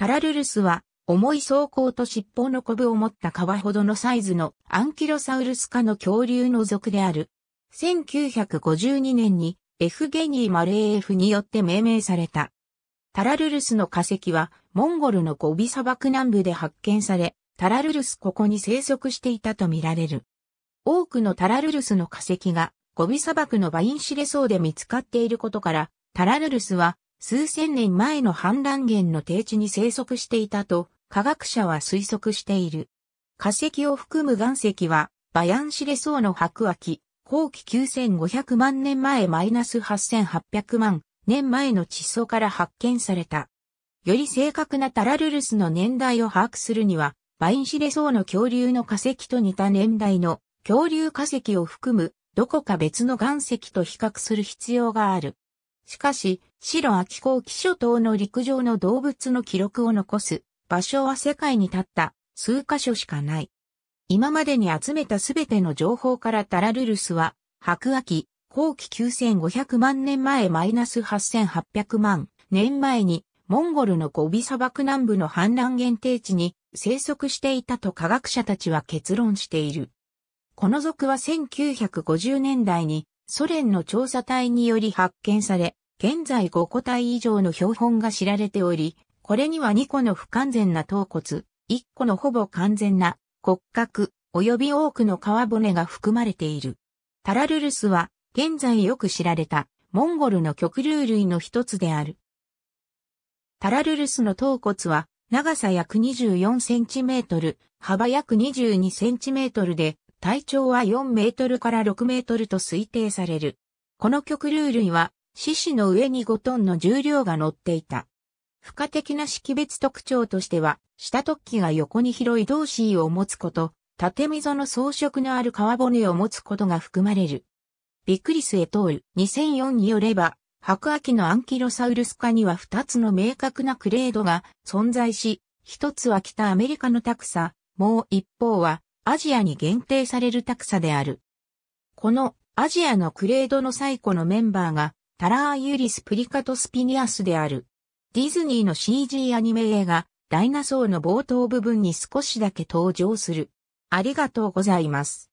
タラルルスは、重い装甲と尻尾のコブを持った皮ほどのサイズのアンキロサウルス科の恐竜の属である。1952年にエフゲニー・マレーエフによって命名された。タラルルスの化石はモンゴルのゴビ砂漠南部で発見され、タラルルスここに生息していたとみられる。多くのタラルルスの化石がゴビ砂漠のバインシレ層で見つかっていることから、タラルルスは数千年前の氾濫源の低地に生息していたと、科学者は推測している。化石を含む岩石は、バヤンシレソウの白亜紀、後期9500万年前マイナス8800万年前の地層から発見された。より正確なタラルルスの年代を把握するには、バインシレソウの恐竜の化石と似た年代の恐竜化石を含むどこか別の岩石と比較する必要がある。しかし、白秋後期諸島の陸上の動物の記録を残す場所は世界に立った数箇所しかない。今までに集めたすべての情報からタラルルスは、白秋、後期9500万年前マイナス8800万年前にモンゴルのゴビ砂漠南部の反乱限定地に生息していたと科学者たちは結論している。この族は1950年代にソ連の調査隊により発見され、現在5個体以上の標本が知られており、これには2個の不完全な頭骨、1個のほぼ完全な骨格、及び多くの皮骨が含まれている。タラルルスは、現在よく知られた、モンゴルの極竜類の一つである。タラルルスの頭骨は、長さ約24センチメートル、幅約22センチメートルで、体長は4メートルから6メートルと推定される。この極流類は、獅子の上に5トンの重量が乗っていた。付加的な識別特徴としては、下突起が横に広い同椎を持つこと、縦溝の装飾のある皮骨を持つことが含まれる。ビクリス・エトール2004によれば、白亜紀のアンキロサウルス科には2つの明確なクレードが存在し、1つは北アメリカのタクサ、もう一方はアジアに限定されるタクサである。このアジアのクレードの最古のメンバーがタラー・ユリス・プリカトスピニアスである。ディズニーの CG アニメ映画ダイナソーの冒頭部分に少しだけ登場する。ありがとうございます。